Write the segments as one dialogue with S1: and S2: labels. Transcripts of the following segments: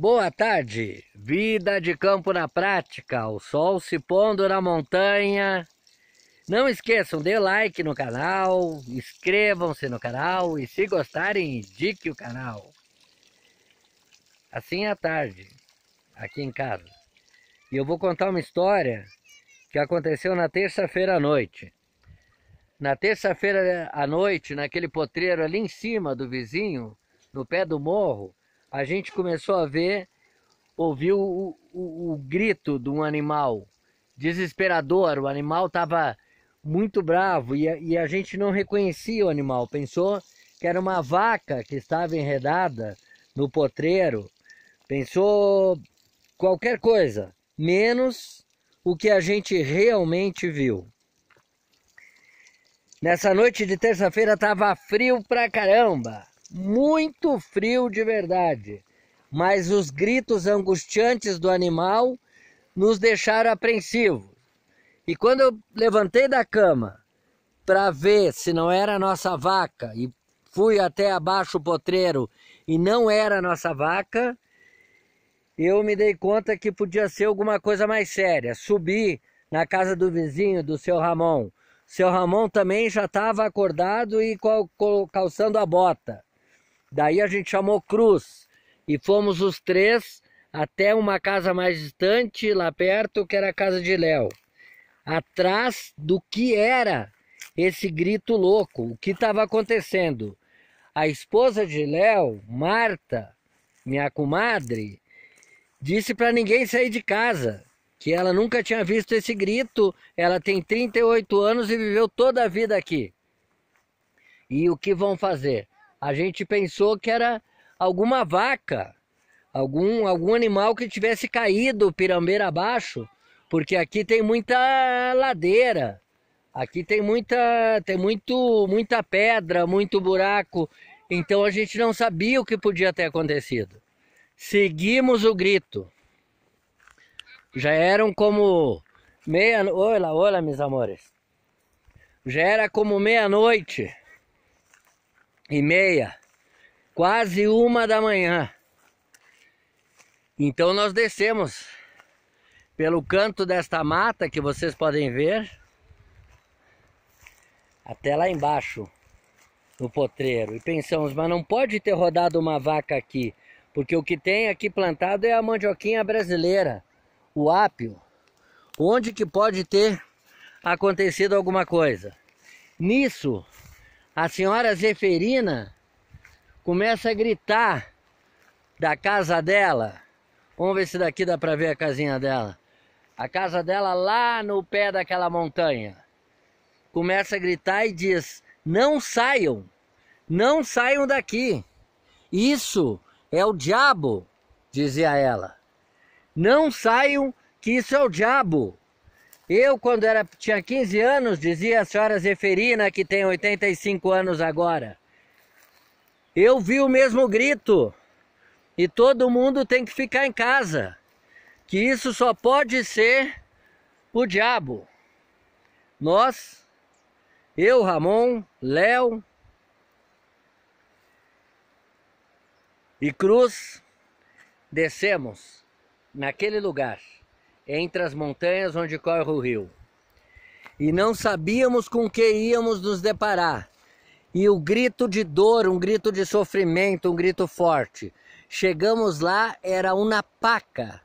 S1: Boa tarde, vida de campo na prática, o sol se pondo na montanha. Não esqueçam, de like no canal, inscrevam-se no canal e se gostarem, indique o canal. Assim é a tarde, aqui em casa. E eu vou contar uma história que aconteceu na terça-feira à noite. Na terça-feira à noite, naquele potreiro ali em cima do vizinho, no pé do morro, a gente começou a ver, ouviu o, o, o grito de um animal desesperador. O animal estava muito bravo e a, e a gente não reconhecia o animal, pensou que era uma vaca que estava enredada no potreiro, pensou qualquer coisa, menos o que a gente realmente viu. Nessa noite de terça-feira estava frio pra caramba muito frio de verdade, mas os gritos angustiantes do animal nos deixaram apreensivos. E quando eu levantei da cama para ver se não era a nossa vaca e fui até abaixo o potreiro e não era a nossa vaca, eu me dei conta que podia ser alguma coisa mais séria. Subi na casa do vizinho, do seu Ramon. Seu Ramon também já estava acordado e calçando a bota. Daí a gente chamou Cruz e fomos os três até uma casa mais distante, lá perto, que era a casa de Léo. Atrás do que era esse grito louco, o que estava acontecendo? A esposa de Léo, Marta, minha comadre, disse para ninguém sair de casa, que ela nunca tinha visto esse grito, ela tem 38 anos e viveu toda a vida aqui. E o que vão fazer? A gente pensou que era alguma vaca, algum, algum animal que tivesse caído pirambeira abaixo, porque aqui tem muita ladeira, aqui tem muita, tem muito, muita pedra, muito buraco, então a gente não sabia o que podia ter acontecido. Seguimos o grito. Já eram como meia, olá, olá, meus amores. Já era como meia-noite e meia, quase uma da manhã. Então nós descemos pelo canto desta mata que vocês podem ver até lá embaixo no potreiro e pensamos, mas não pode ter rodado uma vaca aqui, porque o que tem aqui plantado é a mandioquinha brasileira, o ápio. Onde que pode ter acontecido alguma coisa? Nisso, a senhora Zeferina começa a gritar da casa dela. Vamos ver se daqui dá para ver a casinha dela. A casa dela lá no pé daquela montanha. Começa a gritar e diz: Não saiam, não saiam daqui. Isso é o diabo, dizia ela. Não saiam, que isso é o diabo. Eu, quando era, tinha 15 anos, dizia a senhora Zeferina, que tem 85 anos agora. Eu vi o mesmo grito. E todo mundo tem que ficar em casa. Que isso só pode ser o diabo. Nós, eu, Ramon, Léo e Cruz, descemos naquele lugar entre as montanhas onde corre o rio. E não sabíamos com que íamos nos deparar. E o grito de dor, um grito de sofrimento, um grito forte. Chegamos lá, era uma paca.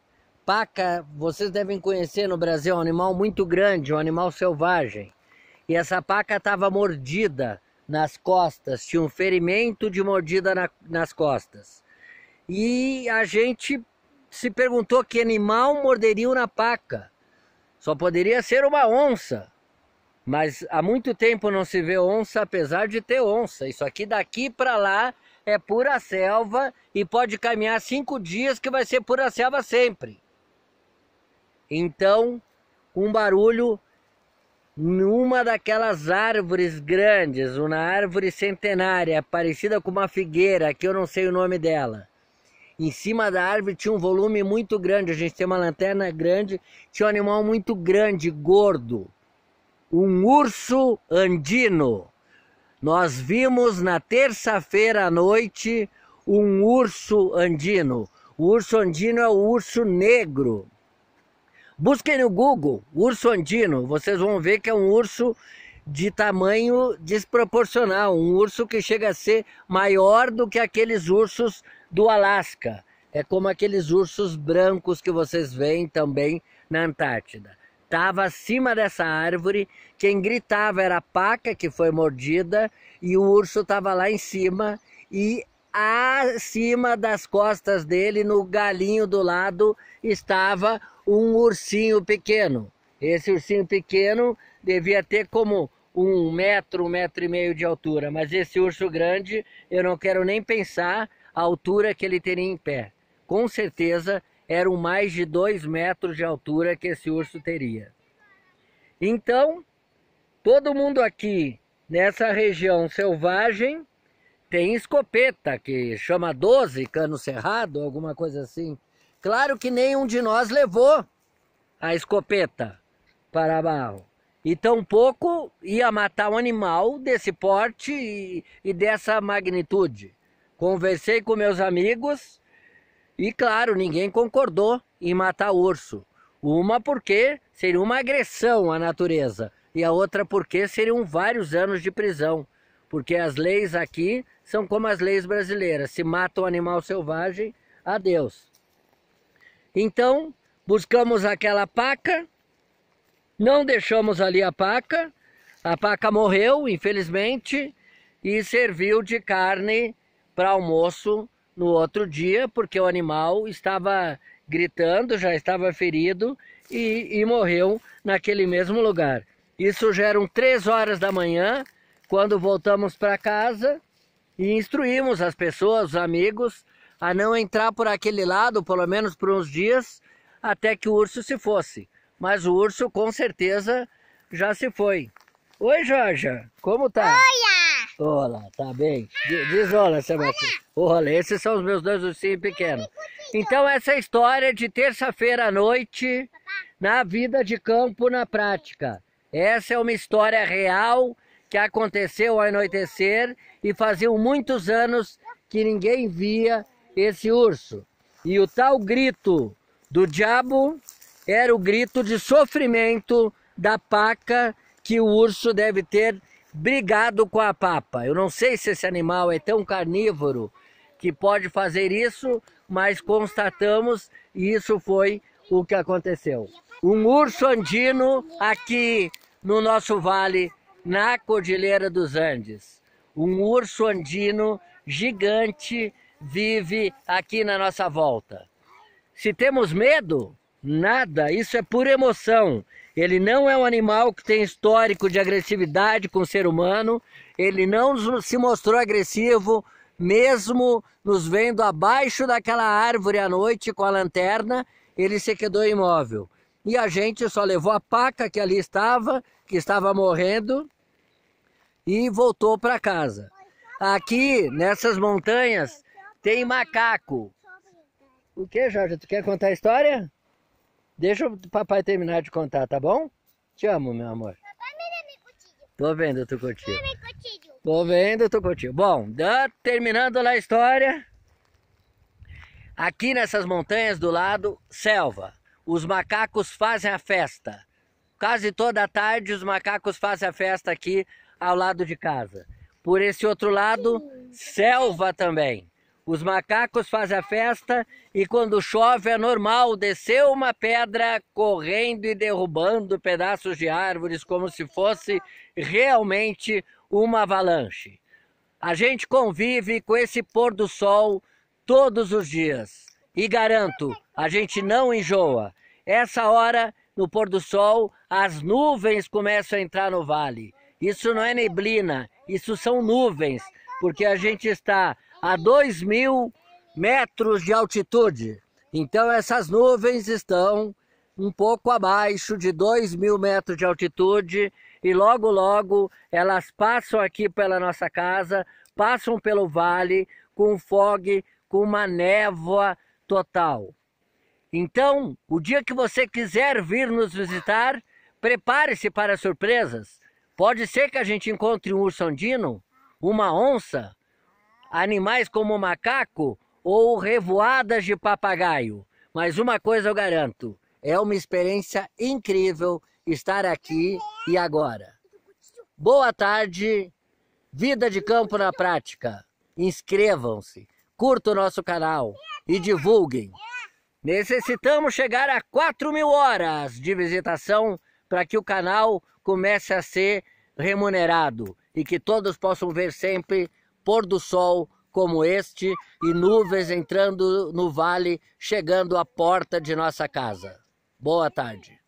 S1: Paca, vocês devem conhecer no Brasil, é um animal muito grande, um animal selvagem. E essa paca estava mordida nas costas, tinha um ferimento de mordida na, nas costas. E a gente se perguntou que animal morderia uma paca. Só poderia ser uma onça. Mas há muito tempo não se vê onça, apesar de ter onça. Isso aqui daqui para lá é pura selva e pode caminhar cinco dias que vai ser pura selva sempre. Então, um barulho numa daquelas árvores grandes, uma árvore centenária, parecida com uma figueira, que eu não sei o nome dela. Em cima da árvore tinha um volume muito grande. A gente tem uma lanterna grande. Tinha um animal muito grande, gordo. Um urso andino. Nós vimos na terça-feira à noite um urso andino. O urso andino é o urso negro. Busquem no Google urso andino. Vocês vão ver que é um urso de tamanho desproporcional, um urso que chega a ser maior do que aqueles ursos do Alasca. É como aqueles ursos brancos que vocês veem também na Antártida. Estava acima dessa árvore, quem gritava era a paca que foi mordida e o urso estava lá em cima e acima das costas dele, no galinho do lado, estava um ursinho pequeno. Esse ursinho pequeno devia ter como um metro, um metro e meio de altura, mas esse urso grande eu não quero nem pensar, a altura que ele teria em pé. Com certeza eram mais de dois metros de altura que esse urso teria. Então, todo mundo aqui nessa região selvagem tem escopeta, que chama 12, cano cerrado, alguma coisa assim. Claro que nenhum de nós levou a escopeta para barro. E tampouco ia matar um animal desse porte e, e dessa magnitude. Conversei com meus amigos e, claro, ninguém concordou em matar urso. Uma porque seria uma agressão à natureza e a outra porque seriam vários anos de prisão. Porque as leis aqui são como as leis brasileiras: se mata um animal selvagem, adeus. Então, buscamos aquela paca, não deixamos ali a paca, a paca morreu, infelizmente, e serviu de carne para almoço no outro dia, porque o animal estava gritando, já estava ferido e, e morreu naquele mesmo lugar. Isso já eram três horas da manhã, quando voltamos para casa e instruímos as pessoas, os amigos, a não entrar por aquele lado, pelo menos por uns dias, até que o urso se fosse. Mas o urso, com certeza, já se foi. Oi, Jorge, como tá? Oi, Olá, tá bem. Diz, olha, Sebastião. Olha, esses são os meus dois ursinhos pequenos. Então, essa história de terça-feira à noite na vida de campo na prática. Essa é uma história real que aconteceu ao anoitecer e faziam muitos anos que ninguém via esse urso. E o tal grito do diabo era o grito de sofrimento da paca que o urso deve ter brigado com a papa. Eu não sei se esse animal é tão carnívoro que pode fazer isso, mas constatamos e isso foi o que aconteceu. Um urso andino aqui no nosso vale, na Cordilheira dos Andes. Um urso andino gigante vive aqui na nossa volta. Se temos medo, nada, isso é pura emoção. Ele não é um animal que tem histórico de agressividade com o ser humano, ele não se mostrou agressivo, mesmo nos vendo abaixo daquela árvore à noite com a lanterna, ele se quedou imóvel. E a gente só levou a paca que ali estava, que estava morrendo, e voltou para casa. Aqui, nessas montanhas, tem macaco. O que, Jorge? Tu quer contar a história? Deixa o papai terminar de contar, tá bom? Te amo, meu amor. Papai, meu cotilho. Tô vendo tu cotilho. Meu cotilho. Tô vendo tu cotilho. Bom, terminando lá a história. Aqui nessas montanhas do lado, selva. Os macacos fazem a festa. Quase toda tarde os macacos fazem a festa aqui ao lado de casa. Por esse outro lado, selva também. Os macacos fazem a festa e quando chove é normal descer uma pedra correndo e derrubando pedaços de árvores como se fosse realmente uma avalanche. A gente convive com esse pôr do sol todos os dias e garanto, a gente não enjoa. Essa hora, no pôr do sol, as nuvens começam a entrar no vale. Isso não é neblina, isso são nuvens, porque a gente está a 2 mil metros de altitude. Então essas nuvens estão um pouco abaixo de 2 mil metros de altitude e logo logo elas passam aqui pela nossa casa, passam pelo vale com fog, com uma névoa total. Então, o dia que você quiser vir nos visitar, prepare-se para surpresas. Pode ser que a gente encontre um urso andino, uma onça, animais como macaco ou revoadas de papagaio. Mas uma coisa eu garanto: é uma experiência incrível estar aqui e agora. Boa tarde, Vida de Campo na Prática. Inscrevam-se, curtam o nosso canal e divulguem. Necessitamos chegar a 4 mil horas de visitação para que o canal comece a ser remunerado e que todos possam ver sempre pôr do sol como este e nuvens entrando no vale, chegando à porta de nossa casa. Boa tarde.